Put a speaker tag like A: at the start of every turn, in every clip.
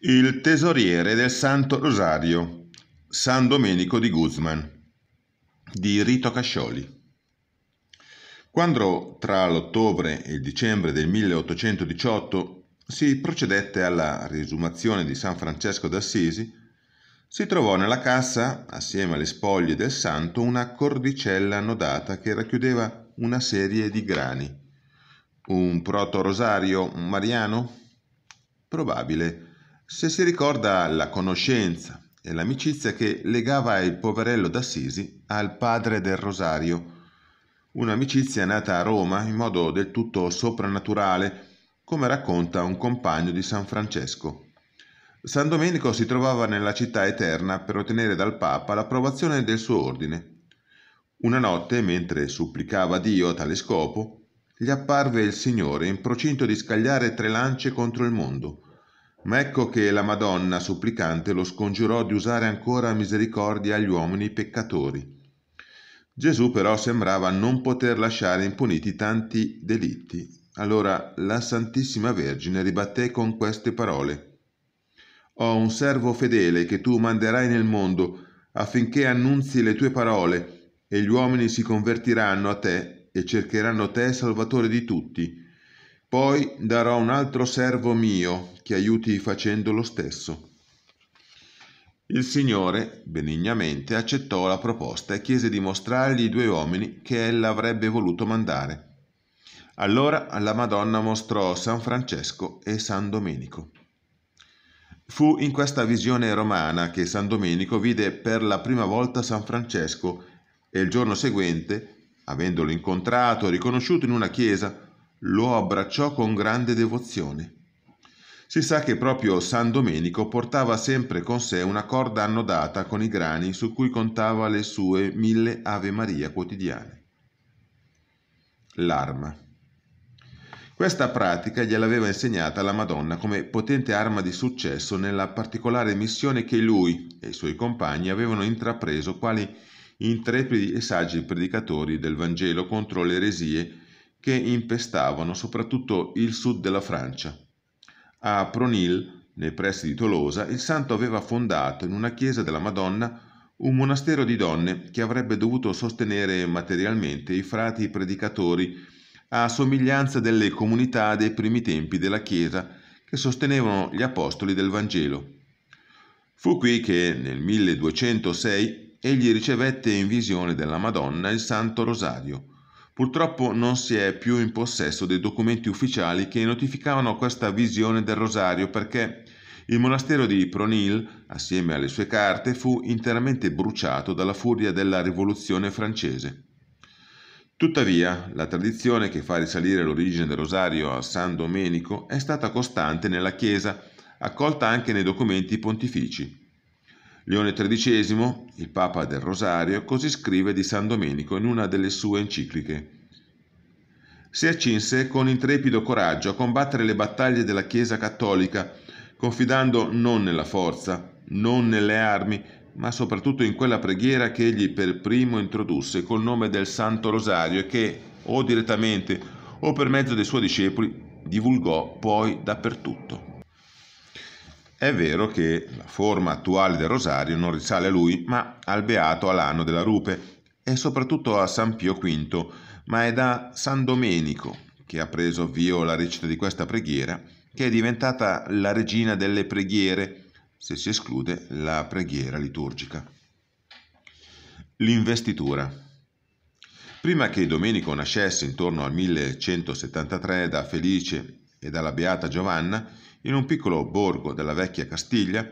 A: Il tesoriere del Santo Rosario, San Domenico di Guzman, di Rito Cascioli. Quando tra l'ottobre e il dicembre del 1818 si procedette alla risumazione di San Francesco d'Assisi, si trovò nella cassa, assieme alle spoglie del santo, una cordicella annodata che racchiudeva una serie di grani. Un proto rosario mariano? Probabile se si ricorda la conoscenza e l'amicizia che legava il poverello d'Assisi al padre del Rosario, un'amicizia nata a Roma in modo del tutto soprannaturale, come racconta un compagno di San Francesco. San Domenico si trovava nella città eterna per ottenere dal Papa l'approvazione del suo ordine. Una notte, mentre supplicava Dio a tale scopo, gli apparve il Signore in procinto di scagliare tre lance contro il mondo. Ma ecco che la Madonna supplicante lo scongiurò di usare ancora misericordia agli uomini peccatori. Gesù però sembrava non poter lasciare impuniti tanti delitti. Allora la Santissima Vergine ribatté con queste parole. Ho un servo fedele che tu manderai nel mondo affinché annunzi le tue parole e gli uomini si convertiranno a te e cercheranno te salvatore di tutti poi darò un altro servo mio che aiuti facendo lo stesso. Il Signore, benignamente, accettò la proposta e chiese di mostrargli i due uomini che ella avrebbe voluto mandare. Allora la Madonna mostrò San Francesco e San Domenico. Fu in questa visione romana che San Domenico vide per la prima volta San Francesco e il giorno seguente, avendolo incontrato e riconosciuto in una chiesa, lo abbracciò con grande devozione. Si sa che proprio San Domenico portava sempre con sé una corda annodata con i grani su cui contava le sue mille Ave Maria quotidiane. L'arma. Questa pratica gliel'aveva insegnata la Madonna come potente arma di successo nella particolare missione che lui e i suoi compagni avevano intrapreso quali intrepidi e saggi predicatori del Vangelo contro le eresie che impestavano soprattutto il sud della Francia. A Pronil, nei pressi di Tolosa, il santo aveva fondato in una chiesa della Madonna un monastero di donne che avrebbe dovuto sostenere materialmente i frati predicatori a somiglianza delle comunità dei primi tempi della Chiesa che sostenevano gli apostoli del Vangelo. Fu qui che nel 1206 egli ricevette in visione della Madonna il Santo Rosario, Purtroppo non si è più in possesso dei documenti ufficiali che notificavano questa visione del rosario perché il monastero di Pronil, assieme alle sue carte, fu interamente bruciato dalla furia della rivoluzione francese. Tuttavia, la tradizione che fa risalire l'origine del rosario a San Domenico è stata costante nella Chiesa, accolta anche nei documenti pontifici. Leone XIII, il Papa del Rosario, così scrive di San Domenico in una delle sue encicliche. Si accinse con intrepido coraggio a combattere le battaglie della Chiesa cattolica, confidando non nella forza, non nelle armi, ma soprattutto in quella preghiera che egli per primo introdusse col nome del Santo Rosario e che, o direttamente o per mezzo dei suoi discepoli, divulgò poi dappertutto. È vero che la forma attuale del rosario non risale a lui, ma al beato Alano della Rupe e soprattutto a San Pio V, ma è da San Domenico che ha preso avvio la recita di questa preghiera, che è diventata la regina delle preghiere, se si esclude la preghiera liturgica. L'investitura. Prima che Domenico nascesse intorno al 1173 da Felice e dalla Beata Giovanna in un piccolo borgo della vecchia Castiglia,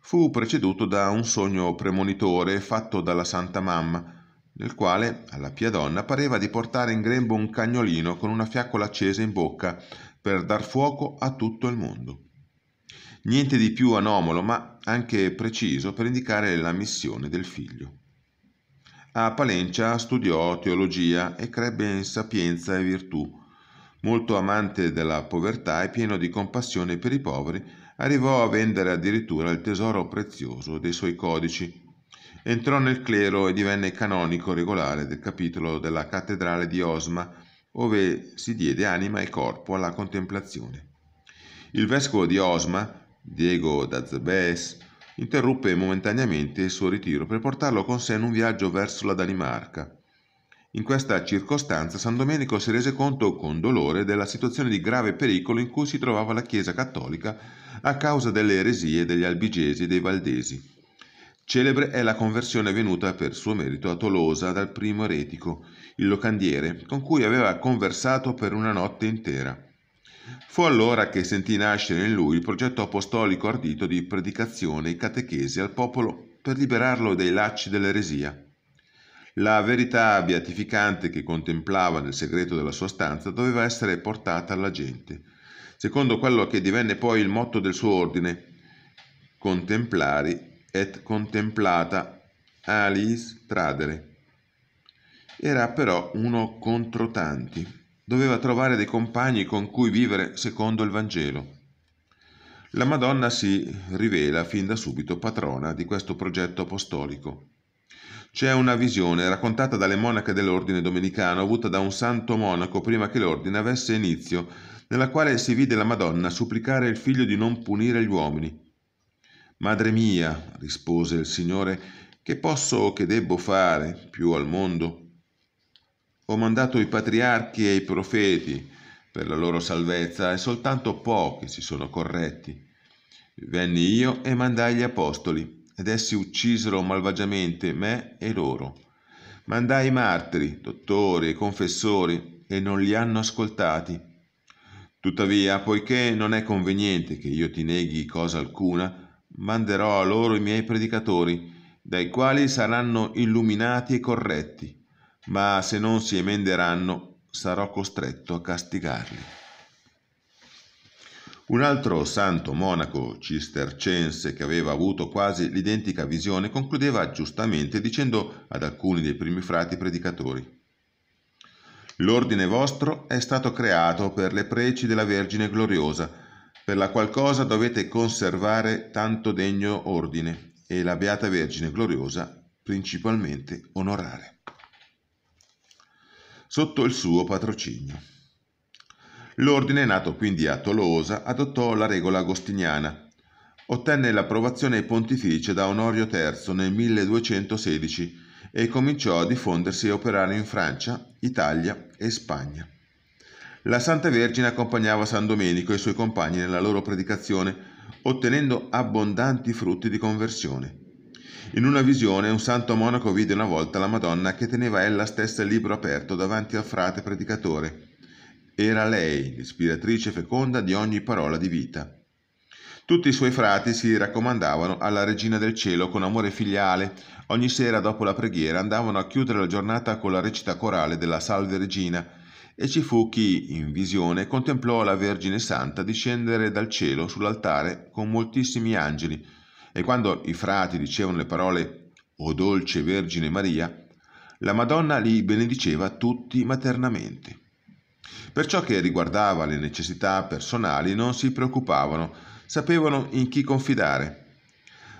A: fu preceduto da un sogno premonitore fatto dalla Santa Mamma, nel quale alla pia donna pareva di portare in grembo un cagnolino con una fiaccola accesa in bocca per dar fuoco a tutto il mondo. Niente di più anomalo, ma anche preciso per indicare la missione del figlio. A Palencia studiò teologia e crebbe in sapienza e virtù, Molto amante della povertà e pieno di compassione per i poveri, arrivò a vendere addirittura il tesoro prezioso dei suoi codici. Entrò nel clero e divenne canonico regolare del capitolo della cattedrale di Osma, ove si diede anima e corpo alla contemplazione. Il vescovo di Osma, Diego d'Azebes, interruppe momentaneamente il suo ritiro per portarlo con sé in un viaggio verso la Danimarca. In questa circostanza San Domenico si rese conto con dolore della situazione di grave pericolo in cui si trovava la Chiesa cattolica a causa delle eresie degli albigesi e dei valdesi. Celebre è la conversione venuta per suo merito a Tolosa dal primo eretico, il locandiere, con cui aveva conversato per una notte intera. Fu allora che sentì nascere in lui il progetto apostolico ardito di predicazione e catechesi al popolo per liberarlo dai lacci dell'eresia. La verità beatificante che contemplava nel segreto della sua stanza doveva essere portata alla gente, secondo quello che divenne poi il motto del suo ordine, contemplari et contemplata alis tradere. Era però uno contro tanti, doveva trovare dei compagni con cui vivere secondo il Vangelo. La Madonna si rivela fin da subito patrona di questo progetto apostolico. C'è una visione raccontata dalle monache dell'ordine domenicano avuta da un santo monaco prima che l'ordine avesse inizio, nella quale si vide la Madonna supplicare il figlio di non punire gli uomini. Madre mia, rispose il Signore, che posso o che debbo fare più al mondo? Ho mandato i patriarchi e i profeti per la loro salvezza e soltanto pochi si sono corretti. Venni io e mandai gli apostoli ed essi uccisero malvagiamente me e loro. Mandai martiri, dottori e confessori, e non li hanno ascoltati. Tuttavia, poiché non è conveniente che io ti neghi cosa alcuna, manderò a loro i miei predicatori, dai quali saranno illuminati e corretti, ma se non si emenderanno, sarò costretto a castigarli. Un altro santo monaco cistercense che aveva avuto quasi l'identica visione concludeva giustamente dicendo ad alcuni dei primi frati predicatori L'ordine vostro è stato creato per le preci della Vergine gloriosa, per la qual cosa dovete conservare tanto degno ordine e la Beata Vergine gloriosa principalmente onorare. Sotto il suo patrocinio. L'ordine, nato quindi a Tolosa, adottò la regola agostiniana. Ottenne l'approvazione pontificia da Onorio III nel 1216 e cominciò a diffondersi e operare in Francia, Italia e Spagna. La Santa Vergine accompagnava San Domenico e i suoi compagni nella loro predicazione, ottenendo abbondanti frutti di conversione. In una visione un santo monaco vide una volta la Madonna che teneva ella stessa il libro aperto davanti al frate predicatore era lei, l'ispiratrice feconda di ogni parola di vita. Tutti i suoi frati si raccomandavano alla Regina del Cielo con amore filiale. Ogni sera dopo la preghiera andavano a chiudere la giornata con la recita corale della Salve Regina e ci fu chi, in visione, contemplò la Vergine Santa discendere dal cielo sull'altare con moltissimi angeli. E quando i frati dicevano le parole O dolce Vergine Maria, la Madonna li benediceva tutti maternamente. Per ciò che riguardava le necessità personali non si preoccupavano, sapevano in chi confidare.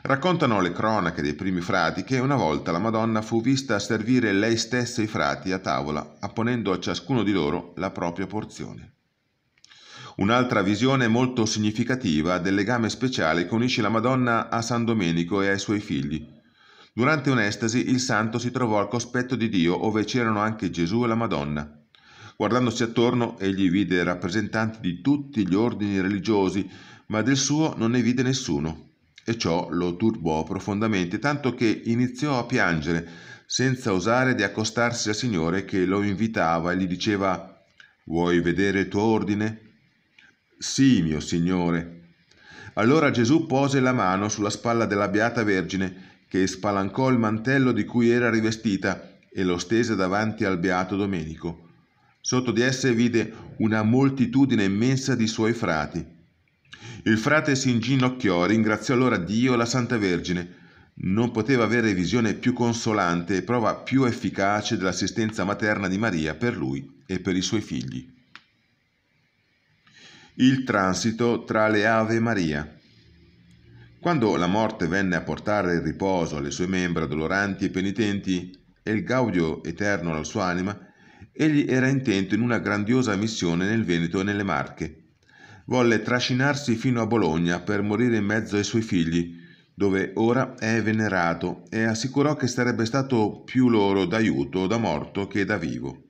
A: Raccontano le cronache dei primi frati che una volta la Madonna fu vista servire lei stessa i frati a tavola, apponendo a ciascuno di loro la propria porzione. Un'altra visione molto significativa del legame speciale che unisce la Madonna a San Domenico e ai suoi figli. Durante un'estasi il santo si trovò al cospetto di Dio ove c'erano anche Gesù e la Madonna. Guardandosi attorno, egli vide rappresentanti di tutti gli ordini religiosi, ma del suo non ne vide nessuno. E ciò lo turbò profondamente, tanto che iniziò a piangere, senza osare di accostarsi al Signore che lo invitava e gli diceva Vuoi vedere il tuo ordine? Sì, mio Signore. Allora Gesù pose la mano sulla spalla della Beata Vergine, che spalancò il mantello di cui era rivestita e lo stese davanti al Beato Domenico. Sotto di esse vide una moltitudine immensa di suoi frati. Il frate si inginocchiò, ringraziò allora Dio e la Santa Vergine. Non poteva avere visione più consolante e prova più efficace dell'assistenza materna di Maria per lui e per i suoi figli. Il transito tra le Ave Maria. Quando la morte venne a portare il riposo alle sue membra doloranti e penitenti e il gaudio eterno alla sua anima, Egli era intento in una grandiosa missione nel Veneto e nelle Marche. Volle trascinarsi fino a Bologna per morire in mezzo ai suoi figli, dove ora è venerato, e assicurò che sarebbe stato più loro d'aiuto da morto che da vivo.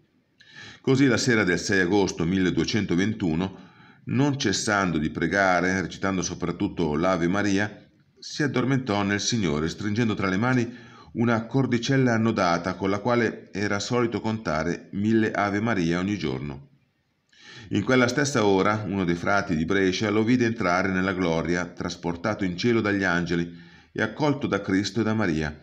A: Così la sera del 6 agosto 1221, non cessando di pregare, recitando soprattutto l'Ave Maria, si addormentò nel Signore, stringendo tra le mani una cordicella annodata con la quale era solito contare mille Ave Maria ogni giorno. In quella stessa ora uno dei frati di Brescia lo vide entrare nella gloria, trasportato in cielo dagli angeli e accolto da Cristo e da Maria.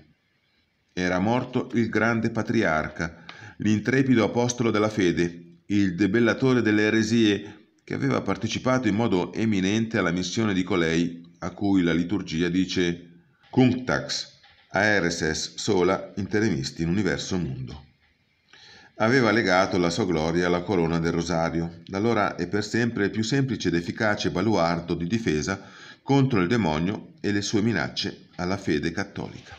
A: Era morto il grande patriarca, l'intrepido apostolo della fede, il debellatore delle eresie che aveva partecipato in modo eminente alla missione di colei, a cui la liturgia dice Cunctax, a RSS sola interimisti in universo mondo. Aveva legato la sua gloria alla corona del rosario, da allora è per sempre il più semplice ed efficace baluardo di difesa contro il demonio e le sue minacce alla fede cattolica.